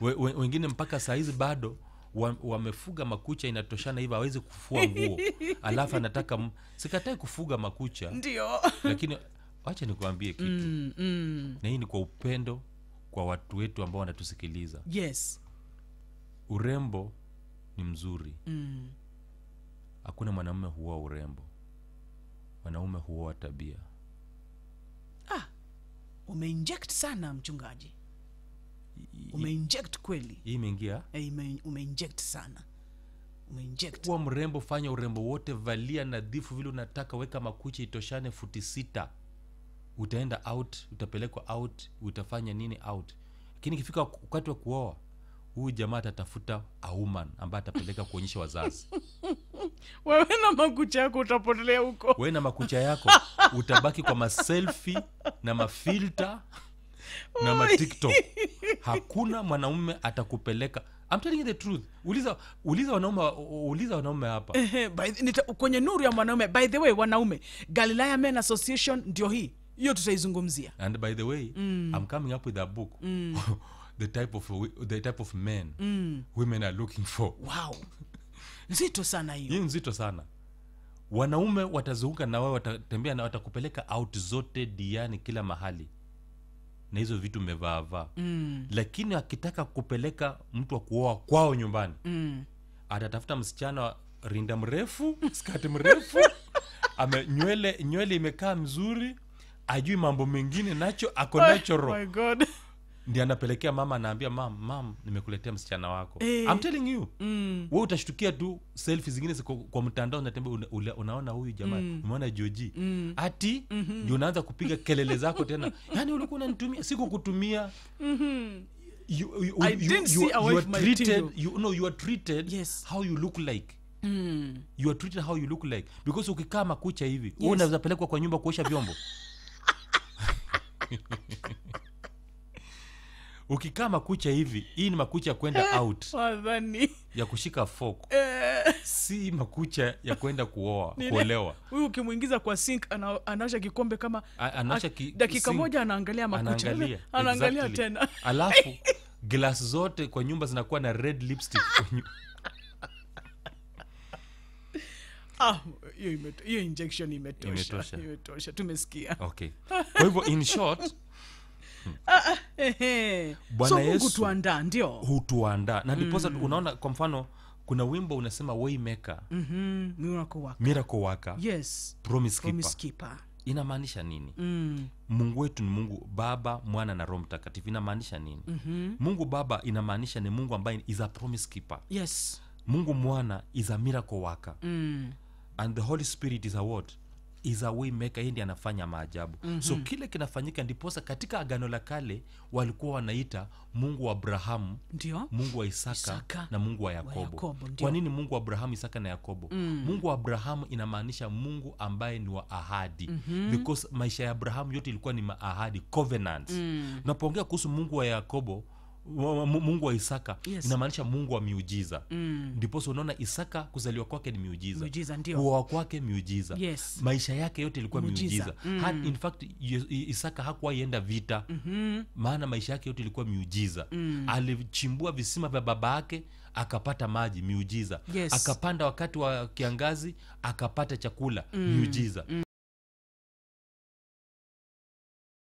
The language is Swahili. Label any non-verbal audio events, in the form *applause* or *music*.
wengine mpaka saa hizi bado wamefuga makucha inatoshana hivyo awezi kufua nguo *laughs* alafu anataka sikatai kufuga makucha ndio lakini wacha nikuambie kitu mm, mm. na hii ni kwa upendo kwa watu wetu ambao wanatusikiliza yes urembo ni mzuri mm. hakuna mm. mwanaume huoa urembo mwanaume huoa tabia ah umeinject sana mchungaji umeinject kweli hii imeingia eh, umeinject sana kuwa mrembo fanya urembo wote valia nadhifu vile unataka weka makucha itoshane futi sita utaenda out utapelekwa out utafanya nini out lakini ikifika wakati wa kuoa huyu jamaa atatafuta auman ambaye atapeleka kuonyesha wazazi *laughs* wewe na makucha yako utapotelea huko wewe na makucha yako *laughs* utabaki kwa maselfi na mafilta na matiktok *laughs* hakuna mwanaume atakupeleka I'm telling you the truth uliza uliza wanaume uliza wanaume hapa kwenye nuru ya mwanaume by the way wanaume galilaya men association ndio hii hiyo tutaizungumzia and by the way mm. i'm coming up with a book mm. *laughs* the type of the type of men mm. women are looking for wow nzito sana hiyo hii nzito sana wanaume watazunguka na wao watatembea na watakupeleka out zote diani kila mahali na hizo vitu mevaavaa mm. lakini akitaka kupeleka mtu wa kuoa kwao nyumbani mm. atatafuta msichana rinda mrefu *laughs* skati mrefu ame, nywele nywele imekaa mzuri ajui mambo mengine nacho ako oh natural ndi anapelekea mama anaambia mam mam nimekuletea msichana wako eh, I'm telling you mm. we utashtukia tu selfi zingine ziko kwa mtandao natembe una, unaona huyu jamani mm. umeona joji mm. ati mm-hmm. ndio unaanza kupiga kelele zako tena *laughs* yani ulikuwa unanitumia sikukutumia mm-hmm. you, you, I didn't you, see you, you, are treated, you, no, you are treated yes. how you look like mm. you are treated how you look like because ukikaa makucha hivi yes. unaweza pelekwa kwa nyumba kuosha vyombo *laughs* ukikaa makucha hivi hii ni makucha ya kwenda eh, out ya kushika fork eh. si makucha ya kwenda kuoa kuolewa huyu ukimwingiza kwa sink ana, anaosha kikombe kama anaosha ki, dakika sink. moja anaangalia makucha anaangalia, *laughs* exactly. tena alafu *laughs* glas zote kwa nyumba zinakuwa na red lipstick *laughs* ah, hiyo ah, injection imetosha imetosha tumesikia okay kwa hivyo in short Ah, ah, bwana hutuandaa ndio hutuandaa na ndiposa mm. unaona kwa mfano kuna wimbo unasema waymaker mm-hmm. yes inamaanisha nini mm. mungu wetu ni mungu baba mwana na roho mtakatifu inamaanisha nini mm-hmm. mungu baba inamaanisha ni mungu ambaye is a promise keeper yes mungu mwana is a miracle worker mm. and the holy spirit is a what is a anafanya maajabu. mm -hmm. So mhm. kile kinafanyika ndiposa katika Agano la Kale walikuwa wanaita Mungu wa Abrahamu, ndio Mungu wa Isaka, Isaka na Mungu wa Yakobo, Yakobo. Kwa nini Mungu wa Abrahamu, Isaka na Yakobo? mm. Mungu wa Abrahamu inamaanisha Mungu ambaye ni wa ahadi. mm -hmm. Because maisha ya Abrahamu yote ilikuwa ni maahadi, covenant. mm. Unapoongea kuhusu Mungu wa Yakobo Mungu wa Isaka yes. Inamaanisha Mungu wa miujiza mm. ndiposa unaona Isaka kuzaliwa kwake ni miujiza, kwake miujiza yes. Maisha yake yote ilikuwa miujiza mm. fact Isaka hakuwaienda vita mm -hmm. Maana maisha yake yote ilikuwa miujiza mm. Alichimbua visima vya baba yake akapata maji miujiza yes. Akapanda wakati wa kiangazi akapata chakula mm. Miujiza mm.